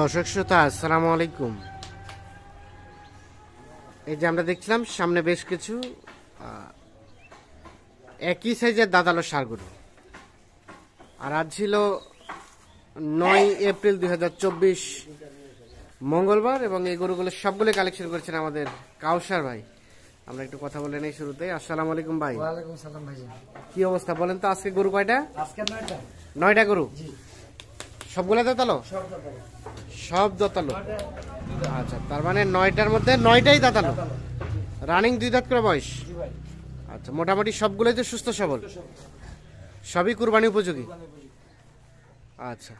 দর্শক শ্রোতা আসসালামু আলাইকুম এই যে আমরা দেখছিলাম সামনে বেশ কিছু একই সাইজের দাদালো সারগুলো আর আজ ছিল নয় এপ্রিল দুই মঙ্গলবার এবং এই গরুগুলো সবগুলো কালেকশন করেছেন আমাদের কাউসার ভাই আমরা একটু কথা বলে নেই শুরুতে আসসালামু আলাইকুম ভাই কি অবস্থা বলেন তো আজকে গরু কয়টা নয়টা নয়টা গরু জি সবগুলো দাঁতালো সব দাঁতালো আচ্ছা তার মানে নয়টার মধ্যে নয়টাই দাঁতালো রানিং দুই দাঁত করে বয়স আচ্ছা মোটামুটি সবগুলোই তো সুস্থ সবল সবই কুরবানি উপযোগী আচ্ছা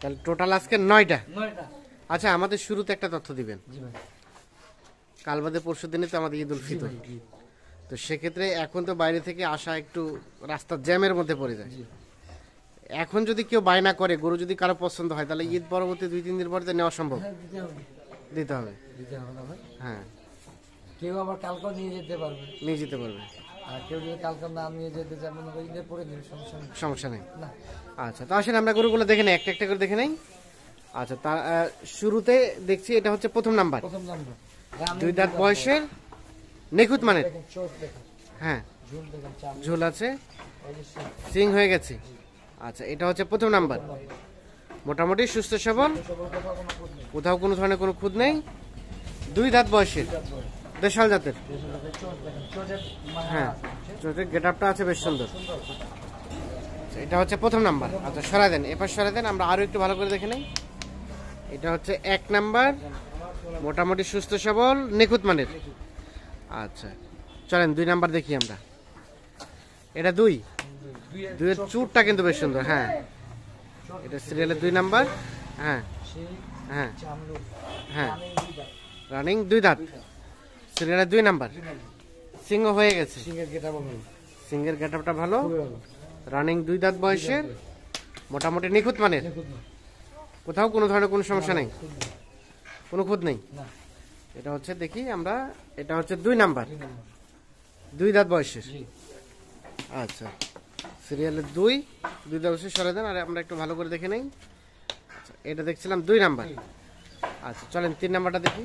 তাহলে টোটাল আজকে নয়টা আচ্ছা আমাদের শুরুতে একটা তথ্য দিবেন কাল বাদে পরশু দিনে তো আমাদের ঈদ উল ফিতর তো সেক্ষেত্রে এখন তো বাইরে থেকে আসা একটু রাস্তা জ্যামের মধ্যে পড়ে যায় এখন যদি কেউ বায়না করে গরু যদি কারো পছন্দ হয় তাহলে ঈদ পরবর্তী দুই তিন দিন পরে নেওয়া সম্ভব হ্যাঁ, দিতে হবে হ্যাঁ কেউ আবার কালকে নিয়ে যেতে পারবে নিয়ে যেতে পারবে আর কেউ নিয়ে সমস্যা নেই আচ্ছা তো আসেন আমরা গরুগুলো দেখে নেই একটা একটা করে দেখে নেই আচ্ছা তার শুরুতে দেখছি এটা হচ্ছে প্রথম নাম্বার প্রথম নাম্বার দুই দাঁত বয়সের নিখুঁত মানে হ্যাঁ ঝোল আছে সিং হয়ে গেছে আচ্ছা এটা হচ্ছে প্রথম নাম্বার মোটামুটি সুস্থ সবল কোথাও কোনো ধরনের কোনো খুদ নেই দুই ধাত বয়সের দেশাল জাতের মানে হ্যাঁ চোখের গেট আপটা আছে বেশ সুন্দর আচ্ছা, এটা হচ্ছে প্রথম নাম্বার আচ্ছা সরাই দেন এবার সরাই দেন আমরা আরও একটু ভালো করে দেখে নেই এটা হচ্ছে এক নাম্বার মোটামুটি সুস্থ সবল নিখুঁত মানের আচ্ছা চলেন দুই নাম্বার দেখি আমরা এটা দুই দুইয়ের চুরটা কিন্তু বেশ সুন্দর হ্যাঁ এটা সিরিয়ালের দুই নাম্বার হ্যাঁ হ্যাঁ হ্যাঁ রানিং দুই দাঁত সিরিয়ালের দুই নাম্বার সিংহ হয়ে গেছে সিংহের গেট আপটা ভালো রানিং দুই দাঁত বয়সের মোটামুটি নিখুঁত মানের কোথাও কোনো ধরনের কোনো সমস্যা নেই কোনো খুঁত নেই এটা হচ্ছে দেখি আমরা এটা হচ্ছে দুই নাম্বার দুই দাঁত বয়সের আচ্ছা সিরিয়ালের দুই দুই দাঁত বয়সের সরে দেন আর আমরা একটু ভালো করে দেখে নেই আচ্ছা এটা দেখছিলাম দুই নাম্বার আচ্ছা চলেন তিন নাম্বারটা দেখি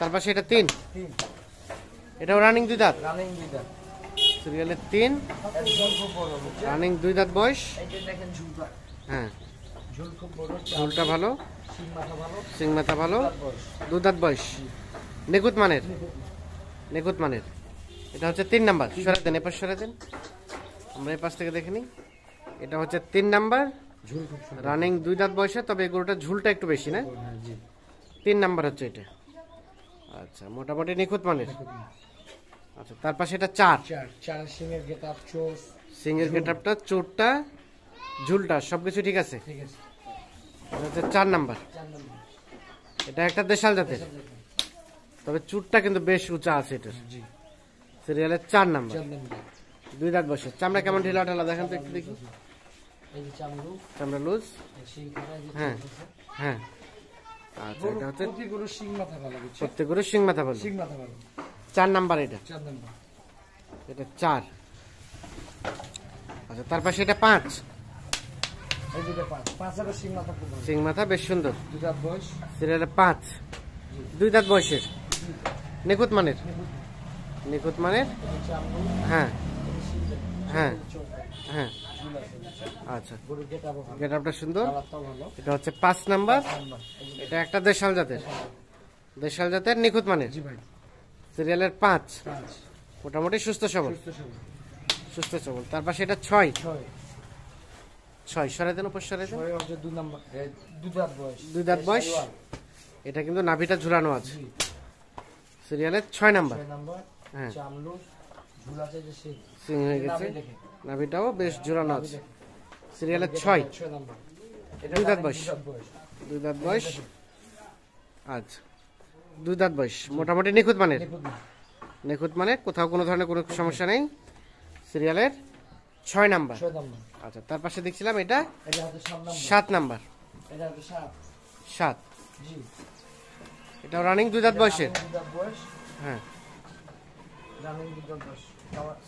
তার পাশে এটা তিন এটাও রানিং দুই দাঁত রানিং দুই দাঁত সিরিয়ালের তিন রানিং দুই দাঁত বয়স হ্যাঁ ঝোলটা ভালো সিং মাথা ভালো দুধাত বয়স নেগুত মানের নেগুত মানের এটা হচ্ছে তিন নাম্বার সরে দেন এপাশ সরে দেন আমরা এপাশ থেকে দেখে নিই এটা হচ্ছে তিন নাম্বার রানিং দুই দাঁত বয়সে তবে গরুটার ঝুলটা একটু বেশি না তিন নাম্বার হচ্ছে এটা আচ্ছা মোটামুটি নিখুঁত মানের আচ্ছা তার পাশে এটা চার চার সিংয়ের গেটাপটা চোর চোরটা ঝুলটা সবকিছু ঠিক আছে ঠিক আছে চার নাম্বার এটা একটা দেশাল জাতের তবে চুটটা কিন্তু বেশ উঁচা আছে এটা সিরিয়ালের চার নাম্বার দুই দাঁত বসে চামড়া কেমন ঢিলা ঢালা দেখেন তো একটু দেখি চামড়া লুজ হ্যাঁ হ্যাঁ আচ্ছা হচ্ছে প্রত্যেক গরু মাথা ভালো চার নাম্বার এটা এটা চার আচ্ছা তার পাশে এটা পাঁচ পাঁচ সিং মাথা বেশ সুন্দর পাঁচ দুই দাঁত নিখুঁত মানের নিখুঁত হ্যাঁ হ্যাঁ হ্যাঁ আচ্ছা গেট সুন্দর এটা হচ্ছে পাঁচ নাম্বার এটা একটা দেশাল জাতের দেশাল জাতের নিখুঁত মানের সিরিয়ালের পাঁচ মোটামুটি সুস্থ সবল সুস্থ সবল তার পাশে এটা ছয় ছয় সাড়ে দেন উপর সরাই দুই দাঁত বয়স এটা কিন্তু নাভিটা ঝুলানো আছে সিরিয়ালের ছয় নাম্বার হ্যাঁ সিং হয়ে গেছে নাভিটাও বেশ হ্যাঁ, ঝুলানো আছে সিরিয়ালের ছয় দুই দাঁত বয়স দুই দাঁত বয়স আচ্ছা দুই দাঁত বয়স মোটামুটি নিখুঁত মানের নিখুঁত মানে কোথাও কোনো ধরনের কোনো সমস্যা নেই সিরিয়ালের ছয় নাম্বার আচ্ছা তার পাশে দেখছিলাম এটা সাত নাম্বার সাত এটা রানিং দুই দাঁত বয়সের হ্যাঁ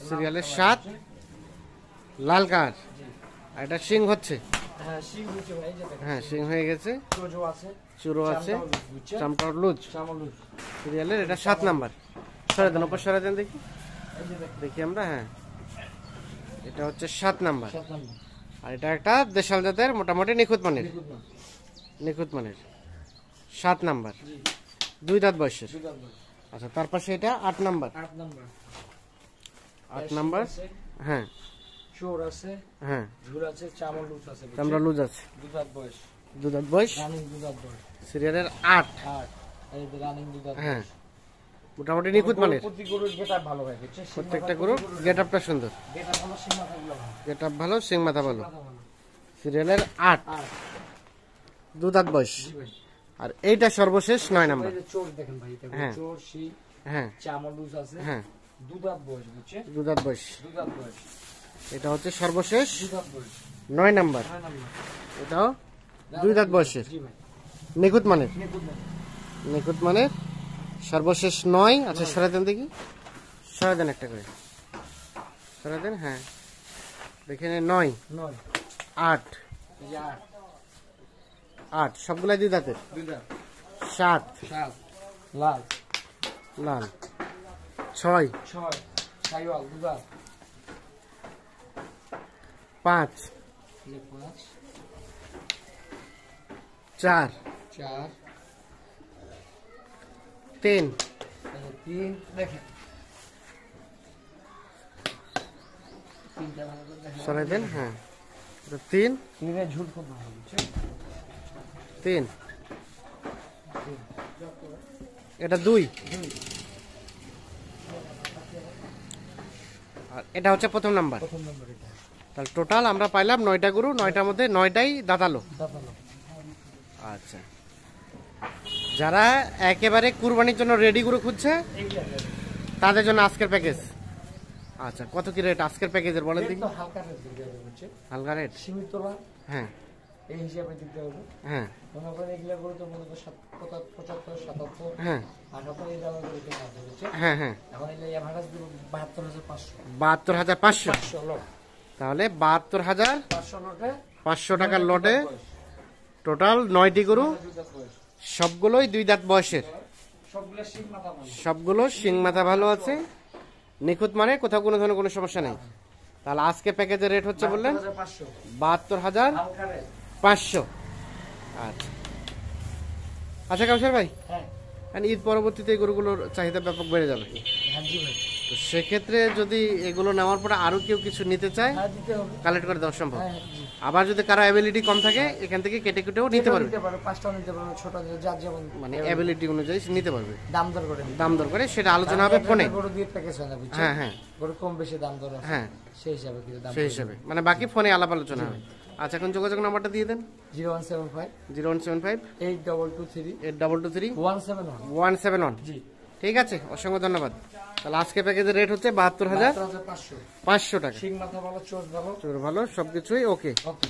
সিরিয়ালের সাত লাল কার আর এটা সিং হচ্ছে হ্যাঁ সিং হ্যাঁ, হয়ে গেছে চুরো আছে চামটার লুজ সিরিয়ালের এটা সাত নাম্বার সরে দেন ওপর সরে দেন দেখি দেখি আমরা হ্যাঁ এটা হচ্ছে সাত নাম্বার আর এটা একটা দেশাল জাতের মোটামুটি নিখুঁত মানের নিখুঁত মানের সাত নাম্বার দুই দাঁত বয়সের আচ্ছা তার পাশে এটা আট নাম্বার আট নাম্বার হ্যাঁ চোর আছে হ্যাঁ লুজ আছে সিরিয়ালের আট আট হ্যাঁ মোটামুটি নিখুঁত মানের প্রত্যেকটা গরু গেট আপটা সুন্দর গেট আপ ভালো সিং মাথা ভালো সিরিয়ালের আট দু দাঁত বয়স আর এইটা সর্বশেষ নয় নাম্বার হ্যাঁ হ্যাঁ হ্যাঁ দু দাঁত বয়স এটা হচ্ছে সর্বশেষ নয় নাম্বার এটাও দুই দাঁত বয়সের নিখুঁত মানের নিখুঁত মানের সর্বশেষ নয় আচ্ছা সরা দেন দেখি সরা দেন একটা করে সরা দেন হ্যাঁ দেখে নয় নয় আট আট সবগুলাই দুই দাঁতের সাত লাল লাল ছয় ছয় পাঁচ চার চার তিন তিন দেখেন হ্যাঁ তিন তিন এটা দুই আর এটা হচ্ছে প্রথম নাম্বার তাহলে টোটাল আমরা পাইলাম নয়টা গরু নয়টার মধ্যে নয়টাই দাঁতালো আচ্ছা যারা একেবারে কুরবানির জন্য রেডি করে খুঁজছে তাদের জন্য আজকের প্যাকেজ আচ্ছা কত কি রেট আজকের প্যাকেজের বলেন দেখি হালকা রেট হালকা রেট সীমিত হ্যাঁ। হ্যাঁ। হ্যাঁ।, হ্যাঁ হ্যাঁ হ্যাঁ পাঁচশো বাহাত্তর হাজার পাঁচশো তাহলে বাহাত্তর হাজার পাঁচশো টাকার লটে টোটাল নয়টি গরু সবগুলোই দুই দাঁত বয়সের সবগুলো শিং মাথা ভালো আছে নিখুঁত মানে কোথাও কোনো ধরনের কোনো সমস্যা নেই তাহলে আজকে প্যাকেজের রেট হচ্ছে বললেন বাহাত্তর হাজার পাঁচশো আচ্ছা আচ্ছা কাউসার ভাই হ্যাঁ। ঈদ পরবর্তীতে এই গরুগুলোর চাহিদা ব্যাপক বেড়ে যাবে হ্যাঁ জি ভাই সেক্ষেত্রে যদি এগুলো নেওয়ার পরে আরও কেউ কিছু নিতে চায় কালেক্ট হ্যাঁ, করে দেওয়া সম্ভব হ্যাঁ, আবার যদি কারো অ্যাবিলিটি কম থাকে এখান থেকে কেটে কেটেও নিতে পারবে পাঁচটাও নিতে যার যেমন মানে অ্যাবিলিটি অনুযায়ী নিতে পারবে দাম দর করে দাম দর করে সেটা আলোচনা হবে ফোনে গরু দিয়ে প্যাকেজ হ্যাঁ হ্যাঁ গরু কম বেশি দাম দর হ্যাঁ সেই হিসাবে সেই হিসাবে মানে বাকি ফোনে আলাপ আলোচনা হবে আচ্ছা এখন যোগাযোগ নাম্বারটা দিয়ে দেন zero one seven five zero one seven five eight double two three eight double two three one seven one one seven one জি ঠিক আছে অসংখ্য ধন্যবাদ তাহলে আজকে প্যাকেজের রেট হচ্ছে বাহাত্তর হাজার পাঁচশো টাকা ভালো চোর ভালো সবকিছুই ওকে ওকে